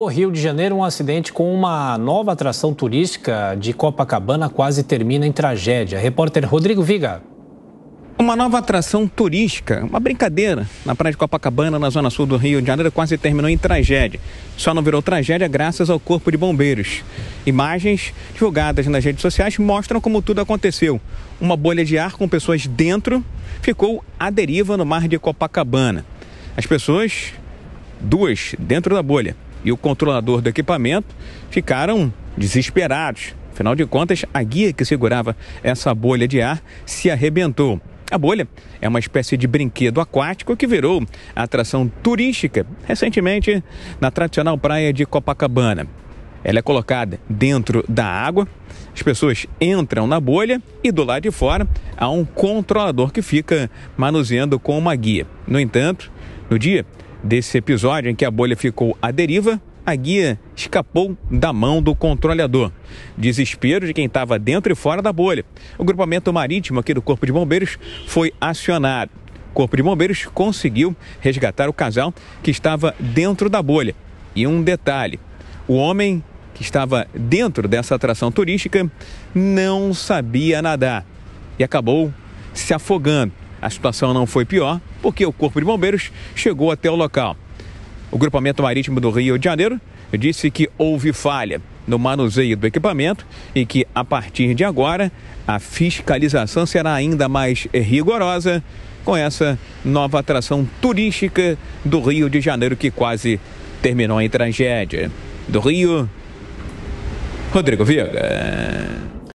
No Rio de Janeiro, um acidente com uma nova atração turística de Copacabana quase termina em tragédia. Repórter Rodrigo Viga. Uma nova atração turística, uma brincadeira, na praia de Copacabana, na zona sul do Rio de Janeiro, quase terminou em tragédia. Só não virou tragédia graças ao Corpo de Bombeiros. Imagens divulgadas nas redes sociais mostram como tudo aconteceu. Uma bolha de ar com pessoas dentro ficou à deriva no mar de Copacabana. As pessoas, duas dentro da bolha, e o controlador do equipamento ficaram desesperados. Afinal de contas, a guia que segurava essa bolha de ar se arrebentou. A bolha é uma espécie de brinquedo aquático que virou atração turística recentemente na tradicional praia de Copacabana. Ela é colocada dentro da água, as pessoas entram na bolha e do lado de fora há um controlador que fica manuseando com uma guia. No entanto, no dia desse episódio em que a bolha ficou à deriva, a guia escapou da mão do controlador. Desespero de quem estava dentro e fora da bolha. O grupamento marítimo aqui do Corpo de Bombeiros foi acionado. O Corpo de Bombeiros conseguiu resgatar o casal que estava dentro da bolha. E um detalhe: o homem que estava dentro dessa atração turística não sabia nadar e acabou se afogando. A situação não foi pior, porque o Corpo de Bombeiros chegou até o local. O Grupamento Marítimo do Rio de Janeiro disse que houve falha no manuseio do equipamento e que, a partir de agora, a fiscalização será ainda mais rigorosa com essa nova atração turística do Rio de Janeiro que quase terminou em tragédia. Do Rio, Rodrigo Viga.